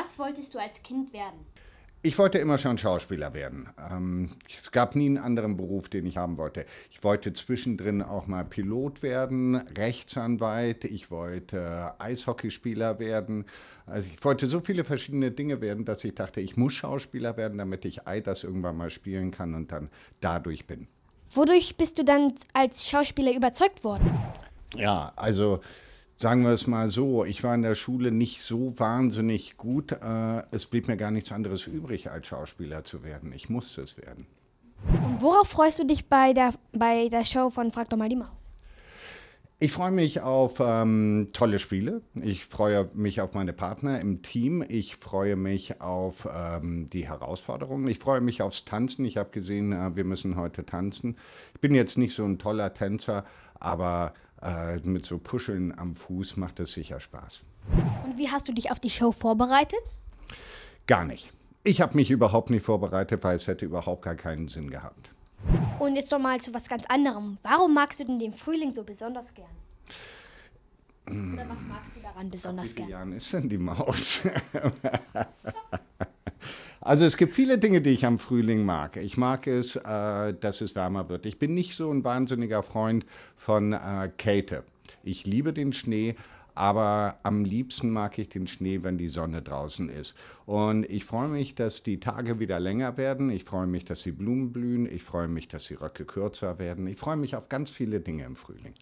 Was wolltest du als Kind werden? Ich wollte immer schon Schauspieler werden. Ähm, es gab nie einen anderen Beruf, den ich haben wollte. Ich wollte zwischendrin auch mal Pilot werden, Rechtsanwalt, ich wollte Eishockeyspieler werden. Also ich wollte so viele verschiedene Dinge werden, dass ich dachte, ich muss Schauspieler werden, damit ich das irgendwann mal spielen kann und dann dadurch bin. Wodurch bist du dann als Schauspieler überzeugt worden? Ja, also sagen wir es mal so, ich war in der Schule nicht so wahnsinnig gut. Äh, es blieb mir gar nichts anderes übrig, als Schauspieler zu werden. Ich musste es werden. worauf freust du dich bei der, bei der Show von Frag doch mal die Maus? Ich freue mich auf ähm, tolle Spiele. Ich freue mich auf meine Partner im Team. Ich freue mich auf ähm, die Herausforderungen. Ich freue mich aufs Tanzen. Ich habe gesehen, äh, wir müssen heute tanzen. Ich bin jetzt nicht so ein toller Tänzer, aber äh, mit so Puscheln am Fuß macht es sicher Spaß. Und wie hast du dich auf die Show vorbereitet? Gar nicht. Ich habe mich überhaupt nicht vorbereitet, weil es hätte überhaupt gar keinen Sinn gehabt. Und jetzt noch mal zu was ganz anderem. Warum magst du denn den Frühling so besonders gern? Oder was magst du daran besonders gern? Jan ist denn die Maus? Also es gibt viele Dinge, die ich am Frühling mag. Ich mag es, äh, dass es wärmer wird. Ich bin nicht so ein wahnsinniger Freund von äh, Kälte. Ich liebe den Schnee, aber am liebsten mag ich den Schnee, wenn die Sonne draußen ist. Und ich freue mich, dass die Tage wieder länger werden. Ich freue mich, dass die Blumen blühen. Ich freue mich, dass die Röcke kürzer werden. Ich freue mich auf ganz viele Dinge im Frühling.